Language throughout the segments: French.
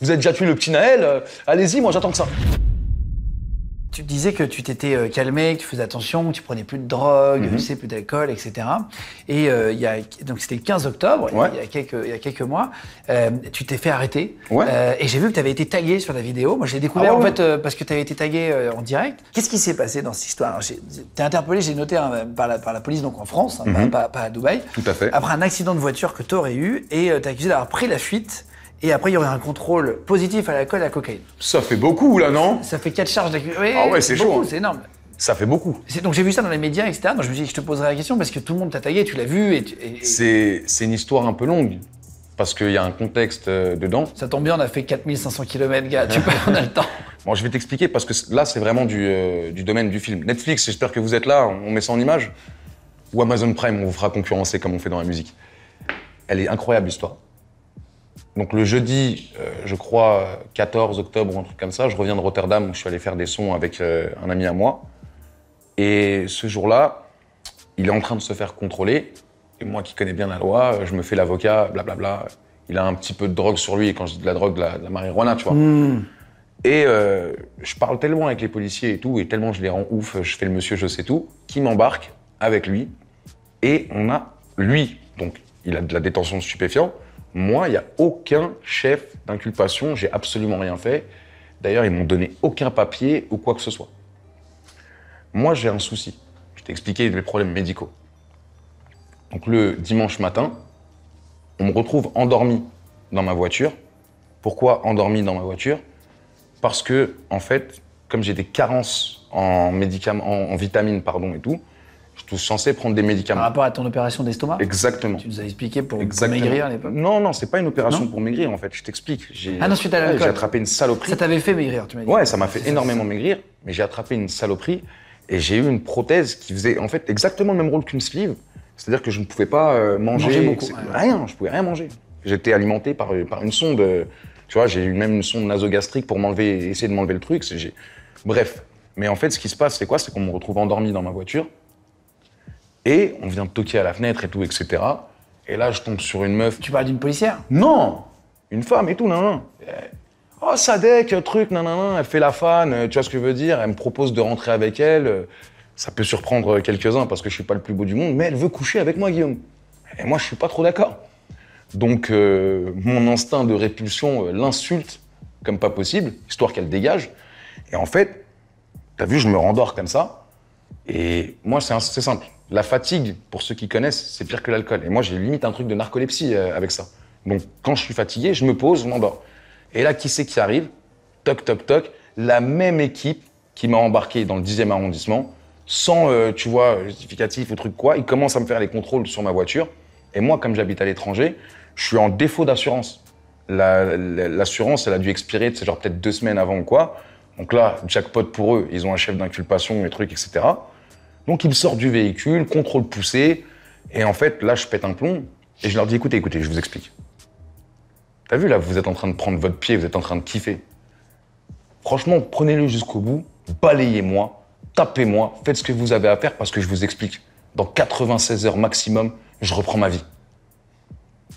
Vous avez déjà tué le petit Naël, euh, allez-y, moi j'attends que ça. Tu disais que tu t'étais euh, calmé, que tu faisais attention, que tu prenais plus de drogue, mhm. plus d'alcool, etc. Et euh, donc c'était le 15 octobre, il, y a quelques, il quelques mois, tu t'es fait arrêter. et j'ai vu que tu avais été tagué sur la vidéo. Moi, je l'ai découvert ah en fait parce que tu avais été tagué en direct. Qu'est-ce qui s'est passé dans cette histoire Tu interpellé, j'ai noté, hein, par, la, police, donc en France, hein, mhm. pas, à Dubaï. Tout à fait. Après un accident de voiture que tu aurais eu et tu accusé d'avoir pris la fuite. Et après, il y aurait un contrôle positif à l'alcool et à la cocaïne. Ça fait beaucoup, là, non Ça fait quatre charges d'accueil. ah ouais, c'est chaud. C'est énorme. Ça fait beaucoup. Donc j'ai vu ça dans les médias, etc. Donc je me suis dit, je te poserai la question parce que tout le monde t'a taillé, tu l'as vu. Et, C'est une histoire un peu longue parce qu'il y a un contexte euh, dedans. Ça tombe bien, on a fait 4500 km, gars, tu peux, on a le temps. Bon, je vais t'expliquer parce que là, c'est vraiment euh, du, domaine du film. Netflix, j'espère que vous êtes là, on met ça en image. Ou Amazon Prime, on vous fera concurrencer comme on fait dans la musique. Elle est incroyable, l'histoire. Donc le jeudi, euh, je crois, 14 octobre ou un truc comme ça, je reviens de Rotterdam où je suis allé faire des sons avec euh, un ami à moi. Et ce jour-là, il est en train de se faire contrôler. Et moi qui connais bien la loi, euh, je me fais l'avocat, blablabla. Il a un petit peu de drogue sur lui, et quand je dis de la drogue, de la, la marijuana, tu vois. Hmm. Et je parle tellement avec les policiers et tout, et tellement je les rends ouf, je fais le monsieur, je sais tout, qui m'embarque avec lui. Et on a lui, donc il a de la détention de stupéfiants, moi, il n'y a aucun chef d'inculpation, j'ai absolument rien fait. D'ailleurs, ils m'ont donné aucun papier ou quoi que ce soit. Moi, j'ai un souci. Je t'ai expliqué mes problèmes médicaux. Donc le dimanche matin, on me retrouve endormi dans ma voiture. Pourquoi endormi dans ma voiture Parce que, en fait, comme j'ai des carences en vitamines, pardon, et tout, je suis censé prendre des médicaments. Par rapport à ton opération d'estomac Exactement. Tu nous as expliqué pour, maigrir à l'époque Non, non, c'est pas une opération pour maigrir en fait, je t'explique. ah non, suite à J'ai attrapé une saloperie. Ça t'avait fait maigrir, tu m'as dit Ouais, ça m'a fait énormément maigrir, mais j'ai attrapé une saloperie et j'ai eu une prothèse qui faisait en fait exactement le même rôle qu'une sleeve. C'est-à-dire que je ne pouvais pas euh, manger. beaucoup, Rien, je pouvais rien manger. J'étais alimenté par, euh, une sonde. Euh, tu vois, j'ai eu même une sonde nasogastrique pour m'enlever, essayer de m'enlever le truc. Bref. Mais en fait, ce qui se passe, c'est quoi C'est qu'on me retrouve endormi dans ma voiture. Et on vient de toquer à la fenêtre et tout, etc. Et là, je tombe sur une meuf. Tu parles d'une policière Non Une femme et tout, nan, nan. Oh, Sadek, truc, nan, nan, nan. Elle fait la fan, euh, tu vois ce que je veux dire Elle me propose de rentrer avec elle. Euh, ça peut surprendre euh, quelques-uns parce que je suis pas le plus beau du monde, mais elle veut coucher avec moi, Guillaume. Et moi, je suis pas trop d'accord. Donc, mon instinct de répulsion l'insulte comme pas possible, histoire qu'elle dégage. Et en fait, t'as vu, je me rendors comme ça. Et moi, c'est simple. La fatigue, pour ceux qui connaissent, c'est pire que l'alcool. Et moi, j'ai limite un truc de narcolepsie euh, avec ça. Donc, quand je suis fatigué, je me pose, je Et là, qui c'est qui arrive Toc, toc, toc. La même équipe qui m'a embarqué dans le 10e arrondissement, sans, euh, tu vois, justificatif ou truc quoi, ils commencent à me faire les contrôles sur ma voiture. Et moi, comme j'habite à l'étranger, je suis en défaut d'assurance. L'assurance, elle a dû expirer, c'est genre peut-être deux semaines avant ou quoi. Donc là, jackpot pour eux, ils ont un chef d'inculpation, et trucs, etc. Donc ils sortent du véhicule, contrôle poussé, et en fait, là, je pète un plomb, et je leur dis écoutez, écoutez, je vous explique. T'as vu là, vous êtes en train de prendre votre pied, vous êtes en train de kiffer. Franchement, prenez-le jusqu'au bout, balayez-moi, tapez-moi, faites ce que vous avez à faire parce que je vous explique. Dans 96 heures maximum, je reprends ma vie.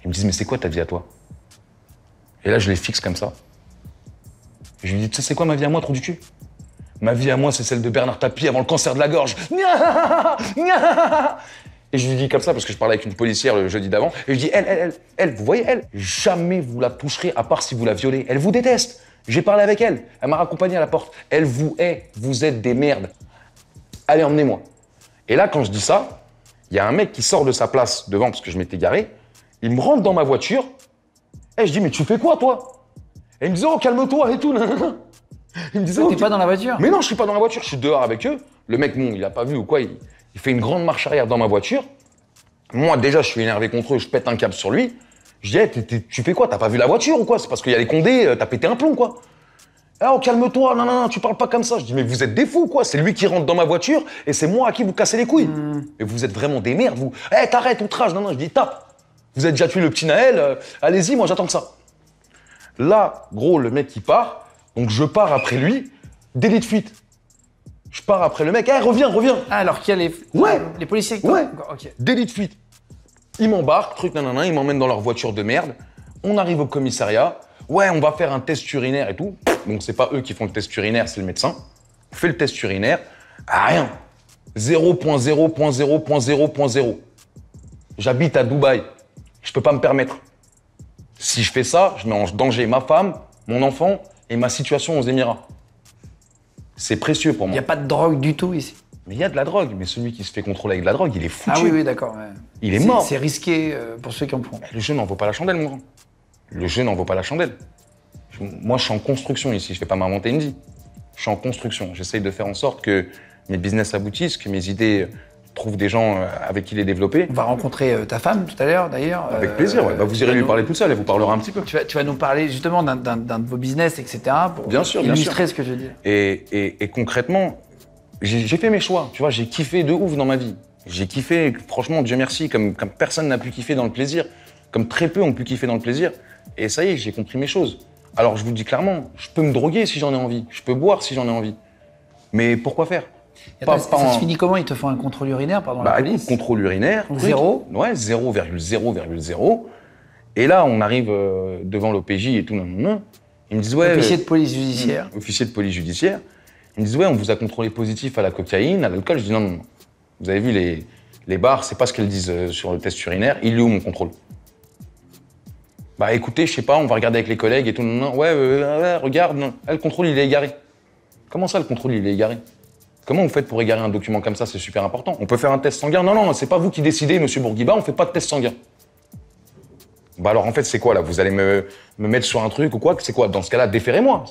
Ils me disent mais c'est quoi ta vie à toi Et là, je les fixe comme ça. je lui dis tu sais c'est quoi ma vie à moi, trop du cul Ma vie à moi, c'est celle de Bernard Tapie avant le cancer de la gorge. Et je lui dis comme ça, parce que je parlais avec une policière le jeudi d'avant, et je dis, elle, elle, elle, vous voyez, elle, jamais vous la toucherez à part si vous la violez. Elle vous déteste. J'ai parlé avec elle. Elle m'a raccompagné à la porte. Elle vous hait. Vous êtes des merdes. Allez, emmenez-moi. Et là, quand je dis ça, il y a un mec qui sort de sa place devant, parce que je m'étais garé. Il me rentre dans ma voiture. Et je dis, mais tu fais quoi, toi Et il me dit, oh, calme-toi et tout. Il oh, pas dans la voiture Mais non, je suis pas dans la voiture, je suis dehors avec eux. Le mec, non, il a pas vu ou quoi, il, fait une grande marche arrière dans ma voiture. Moi, déjà, je suis énervé contre eux, je pète un câble sur lui. Je dis, tu fais quoi T'as pas vu la voiture ou quoi C'est parce qu'il y a les condés, euh, t'as pété un plomb, quoi. Ah, oh, calme-toi, non, non, non, tu parles pas comme ça. Je dis, mais vous êtes des fous, quoi. C'est lui qui rentre dans ma voiture et c'est moi à qui vous cassez les couilles. Hmm. Mais vous êtes vraiment des merdes, vous. Eh, t'arrêtes, outrage. Non, non, je dis, tape. Vous êtes déjà tué le petit Naël, euh, allez-y, moi j'attends que ça. Là, gros, le mec qui part, donc je pars après lui, délit de fuite. Je pars après le mec, eh, reviens, reviens Ah, alors qu'il y a les, Ouais. les policiers Ouais. Ok. Délit de fuite. Ils m'embarquent, truc nanana, ils m'emmènent dans leur voiture de merde. On arrive au commissariat. Ouais, on va faire un test urinaire et tout. Donc c'est pas eux qui font le test urinaire, c'est le médecin. fait le test urinaire. rien. 0.0.0.0.0. J'habite à Dubaï. Je peux pas me permettre. Si je fais ça, je mets en danger ma femme, mon enfant et ma situation aux Émirats. C'est précieux pour moi. Il n'y a pas de drogue du tout ici. Mais il y a de la drogue, mais celui qui se fait contrôler avec de la drogue, il est foutu. Ah oui, oui, d'accord. Il est, mort. C'est risqué euh, pour ceux qui en font. Le jeu n'en vaut pas la chandelle, mon grand. Le jeu n'en vaut pas la chandelle. Moi, je suis en construction ici, je ne vais pas m'inventer une vie. Je suis en construction. J'essaye de faire en sorte que mes business aboutissent, que mes idées des gens euh, avec qui les développer. On va rencontrer euh, ta femme tout à l'heure, d'ailleurs. Avec euh, plaisir, bah, vous irez lui parler tout seul, elle vous parlera un petit peu. Tu vas, nous parler justement d'un de vos business, etc., pour bien sûr, illustrer ce que je dis. Et, et, concrètement, j'ai fait mes choix, tu vois, j'ai kiffé de ouf dans ma vie. J'ai kiffé, franchement, Dieu merci, comme, comme personne n'a pu kiffer dans le plaisir, comme très peu ont pu kiffer dans le plaisir. Et ça y est, j'ai compris mes choses. Alors je vous dis clairement, je peux me droguer si j'en ai envie, je peux boire si j'en ai envie. Mais pourquoi faire et ça se finit comment Ils te font un contrôle urinaire, pardon bah, la Contrôle urinaire. Zéro Ouais, 0,0,0. Et là, on arrive euh, devant l'OPJ et tout. Non, non, non. Ils me disent ouais. Officier euh, de police judiciaire. Hmm, officier de police judiciaire. Ils me disent ouais, on vous a contrôlé positif à la cocaïne, à l'alcool. Je dis non, non, Vous avez vu les, les bars, c'est pas ce qu'elles disent euh, sur le test urinaire. Il est où mon contrôle Bah écoutez, je sais pas, on va regarder avec les collègues et tout. Non, non. Ouais, regarde, non. Ah, le contrôle, il est égaré. Comment ça, le contrôle, il est égaré Comment vous faites pour égarer un document comme ça C'est super important. On peut faire un test sanguin. Non, non, c'est pas vous qui décidez, monsieur Bourguiba, on fait pas de test sanguin. Bah alors en fait, c'est quoi là Vous allez me, mettre sur un truc ou quoi C'est quoi Dans ce cas-là, déférez-moi.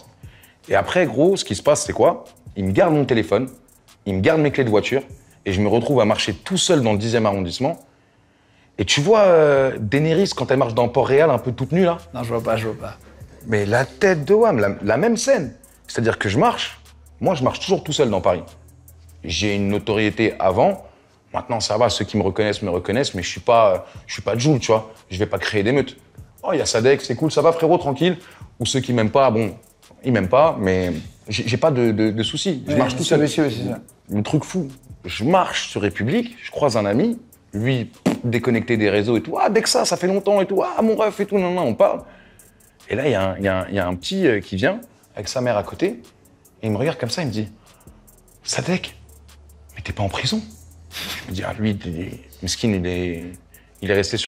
Et après, gros, ce qui se passe, c'est quoi Il me garde mon téléphone, il me garde mes clés de voiture, et je me retrouve à marcher tout seul dans le 10e arrondissement. Et tu vois euh, Daenerys quand elle marche dans Port-Réal, un peu toute nue là Non, je vois pas, je vois pas. Mais la tête de Wam, la même scène. C'est-à-dire que je marche, moi je marche toujours tout seul dans Paris j'ai une notoriété avant. Maintenant, ça va, ceux qui me reconnaissent me reconnaissent, mais je suis pas, je suis pas Joule, tu vois. Je vais pas créer des Oh, il y a Sadek, c'est cool, ça va frérot, tranquille. Ou ceux qui m'aiment pas, bon, ils m'aiment pas, mais j'ai pas de, soucis. Je marche tout seul. Monsieur, Le truc fou, je marche sur République, je croise un ami, lui déconnecté des réseaux et tout. Ah, dès ça, fait longtemps et tout. Ah, mon ref et tout. Non, non, on parle. Et là, il y, y, a un petit euh, qui vient avec sa mère à côté. Et il me regarde comme ça, il me dit Sadek, mais t'es pas en prison. Je me dis, ah, lui, mesquine, il est, il est resté sur.